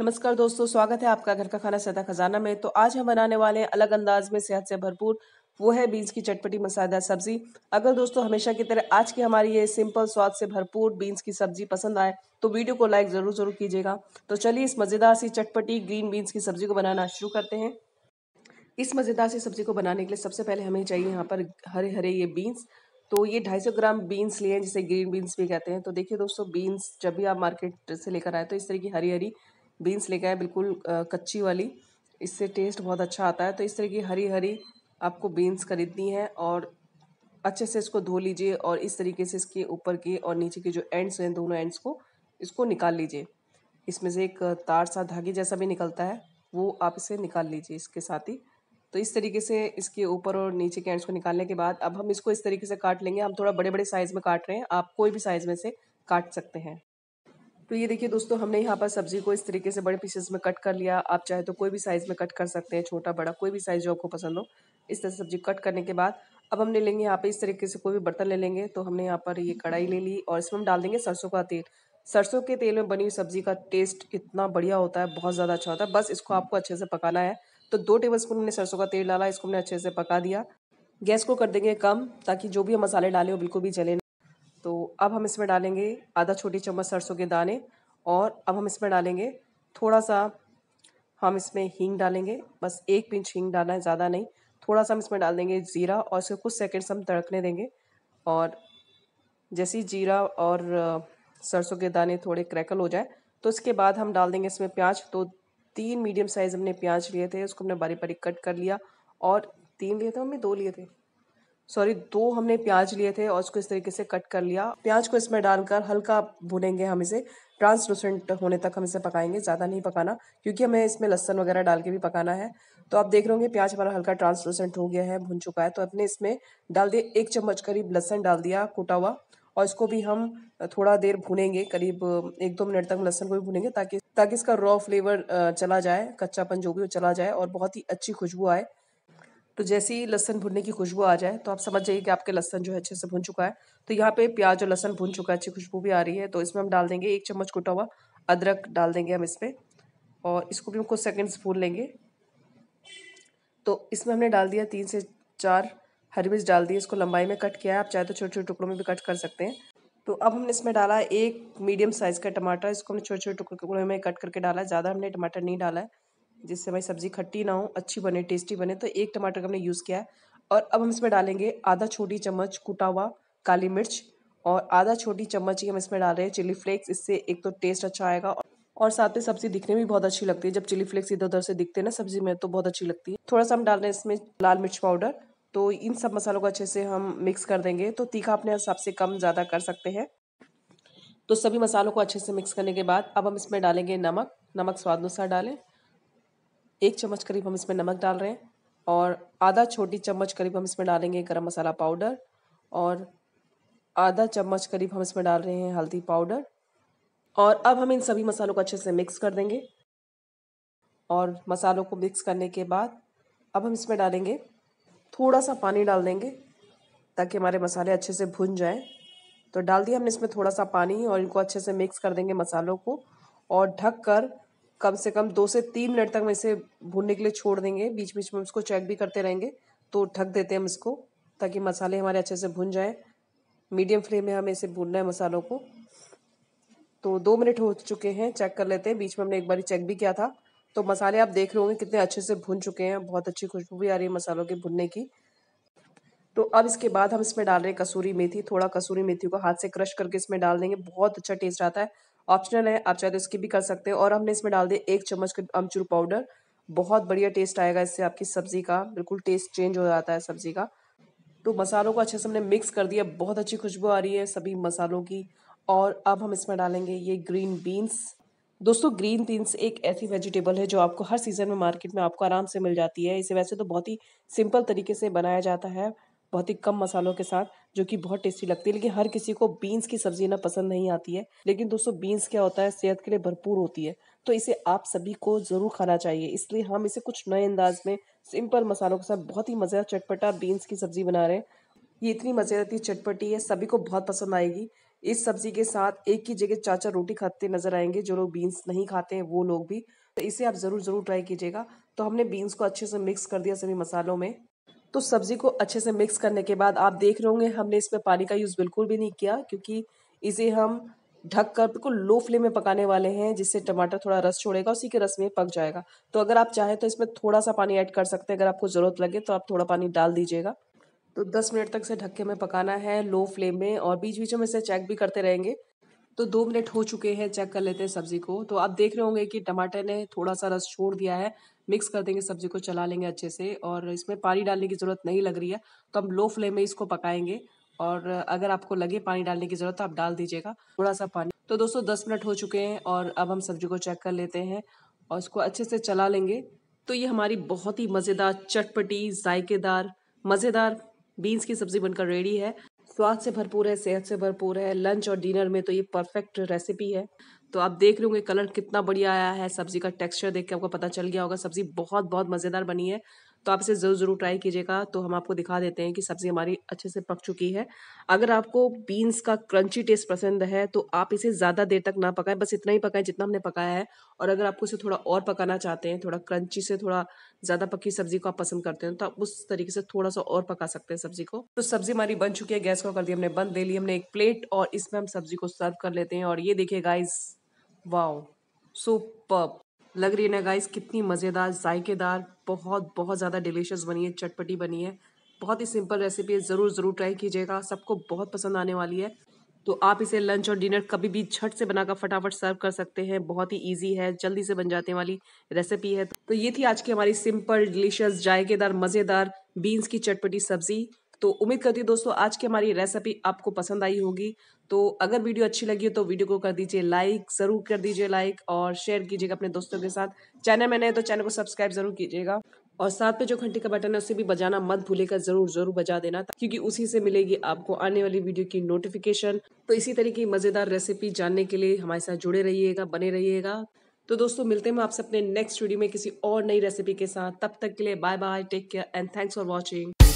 नमस्कार दोस्तों स्वागत है आपका घर का खाना सदा खजाना में तो आज हम बनाने वाले हैं अलग अंदाज में सेहत से भरपूर वो है बीन्स की चटपटी मसालेदार सब्जी अगर दोस्तों हमेशा की तरह आज की हमारी ये सिंपल स्वाद से भरपूर बीन्स की सब्जी पसंद आए तो वीडियो को लाइक ज़रूर ज़रूर कीजिएगा तो चलिए इस मज़ेदार सी चटपटी ग्रीन बीन्स की सब्जी को बनाना शुरू करते हैं इस मज़ेदार सी सब्जी को बनाने के लिए सबसे पहले हमें चाहिए यहाँ पर हरे हरे ये बीन्स तो ये ढाई सौ ग्राम बीन्स लिए हैं जिसे ग्रीन बीन्स भी कहते हैं तो देखिए दोस्तों बीन्स जब भी आप मार्केट से लेकर आए तो इस तरह की हरी हरी बीन्स लेके आए बिल्कुल कच्ची वाली इससे टेस्ट बहुत अच्छा आता है तो इस तरह की हरी हरी आपको बीन्स खरीदनी है और अच्छे से इसको धो लीजिए और इस तरीके से इसके ऊपर की और नीचे के जो एंड्स हैं दोनों एंड्स को इसको निकाल लीजिए इसमें से एक तार सा धागे जैसा भी निकलता है वो आप इसे निकाल लीजिए इसके साथ ही तो इस तरीके से इसके ऊपर और नीचे के एंड्स को निकालने के बाद अब हम इसको इस तरीके से काट लेंगे हम थोड़ा बड़े बड़े साइज़ में काट रहे हैं आप कोई भी साइज़ में से काट सकते हैं तो ये देखिए दोस्तों हमने यहाँ पर सब्जी को इस तरीके से बड़े पीसेस में कट कर लिया आप चाहे तो कोई भी साइज़ में कट कर सकते हैं छोटा बड़ा कोई भी साइज़ जो आपको पसंद हो इस तरह से सब्जी कट करने के बाद अब हम ले लेंगे यहाँ पे इस तरीके से कोई भी बर्तन ले लेंगे तो हमने यहाँ पर ये कढ़ाई ले ली और इसमें हम डाल देंगे सरसों का तेल सरसों के तेल में बनी हुई सब्जी का टेस्ट इतना बढ़िया होता है बहुत ज़्यादा अच्छा होता है बस इसको आपको अच्छे से पकाना है तो दो टेबल स्पून हमने सरसों का तेल डाला इसको हमने अच्छे से पका दिया गैस को कर देंगे कम ताकि जो भी हम मसाले डाले वो बिल्कुल भी जले अब हम इसमें डालेंगे आधा छोटी चम्मच सरसों के दाने और अब हम इसमें डालेंगे थोड़ा सा हम इसमें हींग डालेंगे बस एक पिंच हींग डालना है ज़्यादा नहीं थोड़ा सा हम इसमें डाल देंगे ज़ीरा और इसको कुछ सेकेंड्स हम तड़कने देंगे और जैसे ही जीरा और सरसों के दाने थोड़े क्रैकल हो जाए तो इसके बाद हम डाल देंगे इसमें प्याज तो तीन मीडियम साइज़ हमने प्याज लिए थे उसको हमने बारी बारी कट कर लिया और तीन लिए थे हमने दो लिए थे सॉरी दो हमने प्याज लिए थे और उसको इस तरीके से कट कर लिया प्याज को इसमें डालकर हल्का भुनेंगे हम इसे ट्रांसलूसेंट होने तक हम इसे पकाएंगे ज़्यादा नहीं पकाना क्योंकि हमें इसमें लहसन वगैरह डाल के भी पकाना है तो आप देख रहे होंगे प्याज हमारा हल्का ट्रांसलूसेंट हो गया है भुन चुका है तो अपने इसमें डाल दिए एक चम्मच करीब लहसन डाल दिया कूटा हुआ और इसको भी हम थोड़ा देर भुनेंगे करीब एक दो मिनट तक लहसन को भी भुनेंगे ताकि ताकि इसका रॉ फ्लेवर चला जाए कच्चापन जो भी वो चला जाए और बहुत ही अच्छी खुशबू आए तो जैसे ही लहसन भुनने की खुशबू आ जाए तो आप समझ जाइए कि आपके लहसन जो है अच्छे से भुन चुका है तो यहाँ पे प्याज और लहसन भुन चुका है अच्छी खुशबू भी आ रही है तो इसमें हम डाल देंगे एक चम्मच कुटा हुआ अदरक डाल देंगे हम इसमें और इसको भी हम कुछ सेकेंड्स भून लेंगे तो इसमें हमने डाल दिया तीन से चार हरी मिर्च डाल दी इसको लंबाई में कट किया है आप चाहे तो छोटे छोटे टुकड़ों में भी कट कर सकते हैं तो अब हमने इसमें डाला एक मीडियम साइज़ का टमाटर इसको हमने छोटे छोटे टुकड़ों में कट करके डाला है ज़्यादा हमने टमाटर नहीं डाला है जिससे हमारी सब्ज़ी खट्टी ना हो अच्छी बने टेस्टी बने तो एक टमाटर का हमने यूज़ किया है और अब हम इसमें डालेंगे आधा छोटी चम्मच कुटा हुआ काली मिर्च और आधा छोटी चम्मच ही हम इसमें डाल रहे हैं चिली फ्लेक्स इससे एक तो टेस्ट अच्छा आएगा और साथ में सब्जी दिखने में भी बहुत अच्छी लगती है जब चिली फ्लेक्स इधर उधर से दिखते हैं ना सब्जी में तो बहुत अच्छी लगती है थोड़ा सा हम डाल रहे हैं इसमें लाल मिर्च पाउडर तो इन सब मसालों को अच्छे से हम मिक्स कर देंगे तो तीखा अपने हिसाब से कम ज़्यादा कर सकते हैं तो सभी मसालों को अच्छे से मिक्स करने के बाद अब हम इसमें डालेंगे नमक नमक स्वाद अनुसार डालें एक चम्मच करीब हम इसमें नमक डाल रहे हैं और आधा छोटी चम्मच करीब हम इसमें डालेंगे गरम मसाला पाउडर और आधा चम्मच करीब हम इसमें डाल रहे हैं हल्दी पाउडर और अब हम इन सभी मसालों को अच्छे से मिक्स कर देंगे और मसालों को मिक्स करने के बाद अब हम इसमें डालेंगे थोड़ा सा पानी डाल देंगे ताकि हमारे मसाले अच्छे से भुन जाएं तो डाल दिया हमने इसमें थोड़ा सा पानी और इनको अच्छे से मिक्स कर देंगे मसालों को और ढक कर कम से कम दो से तीन मिनट तक हम इसे भूनने के लिए छोड़ देंगे बीच बीच में इसको चेक भी करते रहेंगे तो ढक देते हैं हम इसको ताकि मसाले हमारे अच्छे से भुन जाए मीडियम फ्लेम में हमें इसे भूनना है मसालों को तो दो मिनट हो चुके हैं चेक कर लेते हैं बीच में हमने एक बार चेक भी किया था तो मसाले आप देख रहे होंगे कितने अच्छे से भुन चुके हैं बहुत अच्छी खुशबू भी आ रही है मसालों के भुनने की तो अब इसके बाद हम इसमें डाल रहे हैं कसूरी मेथी थोड़ा कसूरी मेथी को हाथ से क्रश करके इसमें डाल देंगे बहुत अच्छा टेस्ट आता है ऑप्शनल है आप चाहे तो स्किप भी कर सकते हैं और हमने इसमें डाल दिया एक चम्मच का अमचूर पाउडर बहुत बढ़िया टेस्ट आएगा इससे आपकी सब्जी का बिल्कुल टेस्ट चेंज हो जाता है सब्जी का तो मसालों को अच्छे से हमने मिक्स कर दिया बहुत अच्छी खुशबू आ रही है सभी मसालों की और अब हम इसमें डालेंगे ये ग्रीन बीन्स दोस्तों ग्रीन बीन्स एक ऐसी वेजिटेबल है जो आपको हर सीज़न में मार्केट में आपको आराम से मिल जाती है इसे वैसे तो बहुत ही सिंपल तरीके से बनाया जाता है बहुत ही कम मसालों के साथ जो कि बहुत टेस्टी लगती है लेकिन हर किसी को बीन्स की सब्जी ना पसंद नहीं आती है लेकिन दोस्तों बीन्स क्या होता है सेहत के लिए भरपूर होती है तो इसे आप सभी को ज़रूर खाना चाहिए इसलिए हम इसे कुछ नए अंदाज में सिंपल मसालों के साथ बहुत ही मज़ेदार चटपटा बीन्स की सब्ज़ी बना रहे हैं ये इतनी मज़ेदार चटपटी है सभी को बहुत पसंद आएगी इस सब्जी के साथ एक ही जगह चाचा रोटी खाते नजर आएंगे जो लोग बीन्स नहीं खाते हैं वो लोग भी तो इसे आप ज़रूर ज़रूर ट्राई कीजिएगा तो हमने बीन्स को अच्छे से मिक्स कर दिया सभी मसालों में तो सब्ज़ी को अच्छे से मिक्स करने के बाद आप देख रहे होंगे हमने इसमें पानी का यूज़ बिल्कुल भी नहीं किया क्योंकि इसे हम ढक कर बिल्कुल लो फ्लेम में पकाने वाले हैं जिससे टमाटर थोड़ा रस छोड़ेगा उसी के रस में पक जाएगा तो अगर आप चाहें तो इसमें थोड़ा सा पानी ऐड कर सकते हैं अगर आपको ज़रूरत लगे तो आप थोड़ा पानी डाल दीजिएगा तो 10 मिनट तक से ढक्के में पकाना है लो फ्लेम में और बीच बीच में इसे चेक भी करते रहेंगे तो दो मिनट हो चुके हैं चेक कर लेते हैं सब्ज़ी को तो आप देख रहे होंगे कि टमाटर ने थोड़ा सा रस छोड़ दिया है मिक्स कर देंगे सब्जी को चला लेंगे अच्छे से और इसमें पानी डालने की ज़रूरत नहीं लग रही है तो हम लो फ्लेम में इसको पकाएंगे और अगर आपको लगे पानी डालने की ज़रूरत तो आप डाल दीजिएगा थोड़ा सा पानी तो दोस्तों दस मिनट हो चुके हैं और अब हम सब्जी को चेक कर लेते हैं और इसको अच्छे से चला लेंगे तो ये हमारी बहुत ही मज़ेदार चटपटी जायकेदार मज़ेदार बीन्स की सब्ज़ी बनकर रेडी है स्वाद से भरपूर है सेहत से भरपूर है लंच और डिनर में तो ये परफेक्ट रेसिपी है तो आप देख रहे होंगे कलर कितना बढ़िया आया है सब्जी का टेक्सचर देख के आपको पता चल गया होगा सब्जी बहुत बहुत मज़ेदार बनी है तो आप इसे ज़रूर ज़रूर ट्राई कीजिएगा तो हम आपको दिखा देते हैं कि सब्ज़ी हमारी अच्छे से पक चुकी है अगर आपको बीन्स का क्रंची टेस्ट पसंद है तो आप इसे ज़्यादा देर तक ना पकाएं बस इतना ही पकाएं जितना हमने पकाया है और अगर आपको इसे थोड़ा और पकाना चाहते हैं थोड़ा क्रंची से थोड़ा ज़्यादा पकी सब्ज़ी को आप पसंद करते हैं तो आप उस तरीके से थोड़ा सा और पका सकते हैं सब्ज़ी को तो सब्ज़ी हमारी बन चुकी है गैस को कर दी हमने बंद दे ली हमने एक प्लेट और इसमें हम सब्ज़ी को सर्व कर लेते हैं और ये देखिए गाइस वाओ सुपर लग रही है ना गाइस कितनी मज़ेदार जायकेदार बहुत बहुत ज़्यादा डिलीशियस बनी है चटपटी बनी है बहुत ही सिंपल रेसिपी है ज़रूर ज़रूर ट्राई कीजिएगा सबको बहुत पसंद आने वाली है तो आप इसे लंच और डिनर कभी भी झट से बनाकर फटाफट सर्व कर सकते हैं बहुत ही इजी है जल्दी से बन जाते वाली रेसिपी है तो ये थी आज की हमारी सिंपल डिलीशियस जायकेदार मज़ेदार बीन्स की चटपटी सब्ज़ी तो उम्मीद करती हूँ दोस्तों आज की हमारी रेसिपी आपको पसंद आई होगी तो अगर वीडियो अच्छी लगी हो तो वीडियो को कर दीजिए लाइक ज़रूर कर दीजिए लाइक और शेयर कीजिएगा अपने दोस्तों के साथ चैनल में नए तो चैनल को सब्सक्राइब ज़रूर कीजिएगा और साथ में जो घंटी का बटन है उसे भी बजाना मत भूलेगा ज़रूर ज़रूर बजा देना क्योंकि उसी से मिलेगी आपको आने वाली वीडियो की नोटिफिकेशन तो इसी तरह की मज़ेदार रेसिपी जानने के लिए हमारे साथ जुड़े रहिएगा बने रहिएगा तो दोस्तों मिलते हैं आपसे अपने नेक्स्ट वीडियो में किसी और नई रेसिपी के साथ तब तक के लिए bye bye take care and thanks for watching